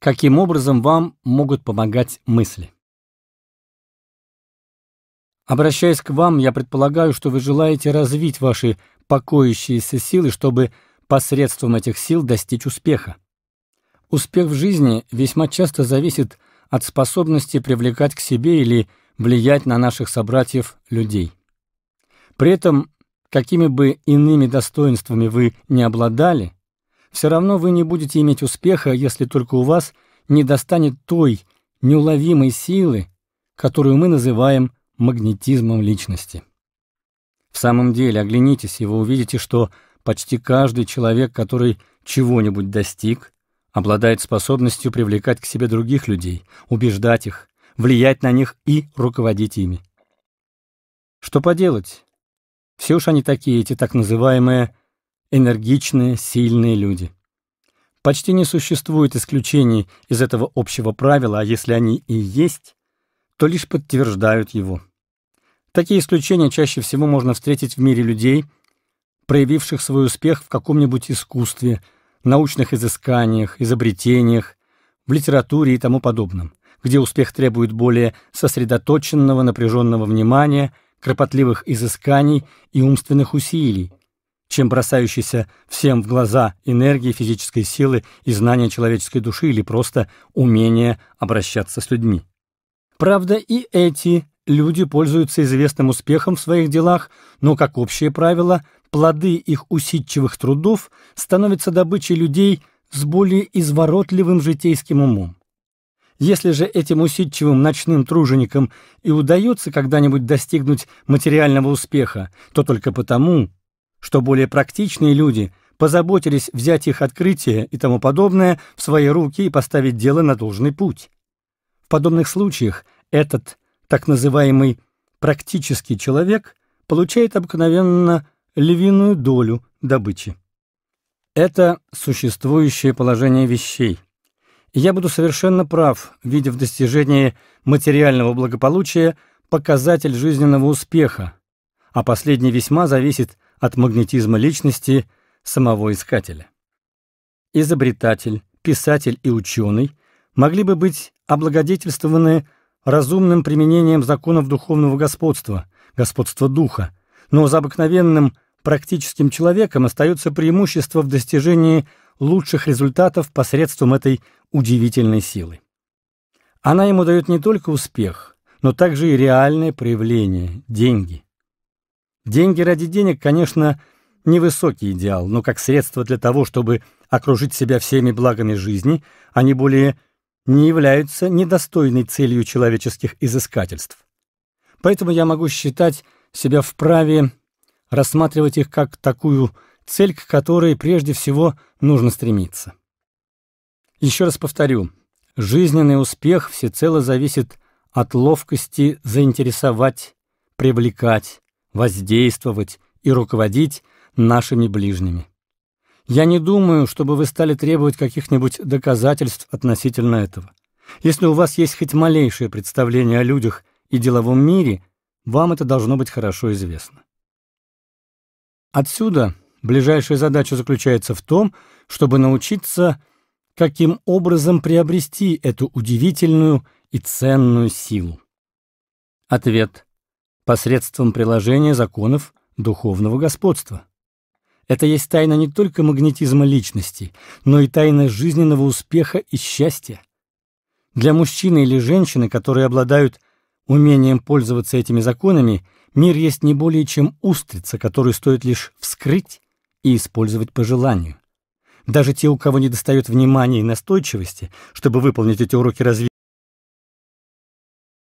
Каким образом вам могут помогать мысли? Обращаясь к вам, я предполагаю, что вы желаете развить ваши покоящиеся силы, чтобы посредством этих сил достичь успеха. Успех в жизни весьма часто зависит от способности привлекать к себе или влиять на наших собратьев людей. При этом, какими бы иными достоинствами вы не обладали, все равно вы не будете иметь успеха, если только у вас не достанет той неуловимой силы, которую мы называем магнетизмом личности. В самом деле, оглянитесь, и вы увидите, что почти каждый человек, который чего-нибудь достиг, обладает способностью привлекать к себе других людей, убеждать их, влиять на них и руководить ими. Что поделать? Все уж они такие, эти так называемые энергичные, сильные люди. Почти не существует исключений из этого общего правила, а если они и есть, то лишь подтверждают его. Такие исключения чаще всего можно встретить в мире людей, проявивших свой успех в каком-нибудь искусстве, научных изысканиях, изобретениях, в литературе и тому подобном, где успех требует более сосредоточенного, напряженного внимания, кропотливых изысканий и умственных усилий, чем бросающейся всем в глаза энергии, физической силы и знания человеческой души или просто умение обращаться с людьми. Правда, и эти люди пользуются известным успехом в своих делах, но, как общее правило, плоды их усидчивых трудов становятся добычей людей с более изворотливым житейским умом. Если же этим усидчивым ночным труженикам и удается когда-нибудь достигнуть материального успеха, то только потому, что более практичные люди позаботились взять их открытие и тому подобное в свои руки и поставить дело на должный путь. В подобных случаях этот так называемый практический человек получает обыкновенно львиную долю добычи. Это существующее положение вещей. я буду совершенно прав, видя в достижении материального благополучия показатель жизненного успеха, а последний весьма зависит от магнетизма личности самого искателя. Изобретатель, писатель и ученый могли бы быть облагодетельствованы разумным применением законов духовного господства, господства духа, но за обыкновенным практическим человеком остается преимущество в достижении лучших результатов посредством этой удивительной силы. Она ему дает не только успех, но также и реальное проявление – деньги. Деньги ради денег, конечно, невысокий идеал, но как средство для того, чтобы окружить себя всеми благами жизни, они более не являются недостойной целью человеческих изыскательств. Поэтому я могу считать себя вправе рассматривать их как такую цель, к которой прежде всего нужно стремиться. Еще раз повторю, жизненный успех всецело зависит от ловкости заинтересовать, привлекать, воздействовать и руководить нашими ближними. Я не думаю, чтобы вы стали требовать каких-нибудь доказательств относительно этого. Если у вас есть хоть малейшее представление о людях и деловом мире, вам это должно быть хорошо известно. Отсюда ближайшая задача заключается в том, чтобы научиться, каким образом приобрести эту удивительную и ценную силу. Ответ посредством приложения законов духовного господства. Это есть тайна не только магнетизма личности, но и тайна жизненного успеха и счастья. Для мужчины или женщины, которые обладают умением пользоваться этими законами, мир есть не более чем устрица, которую стоит лишь вскрыть и использовать по желанию. Даже те, у кого недостает внимания и настойчивости, чтобы выполнить эти уроки развития,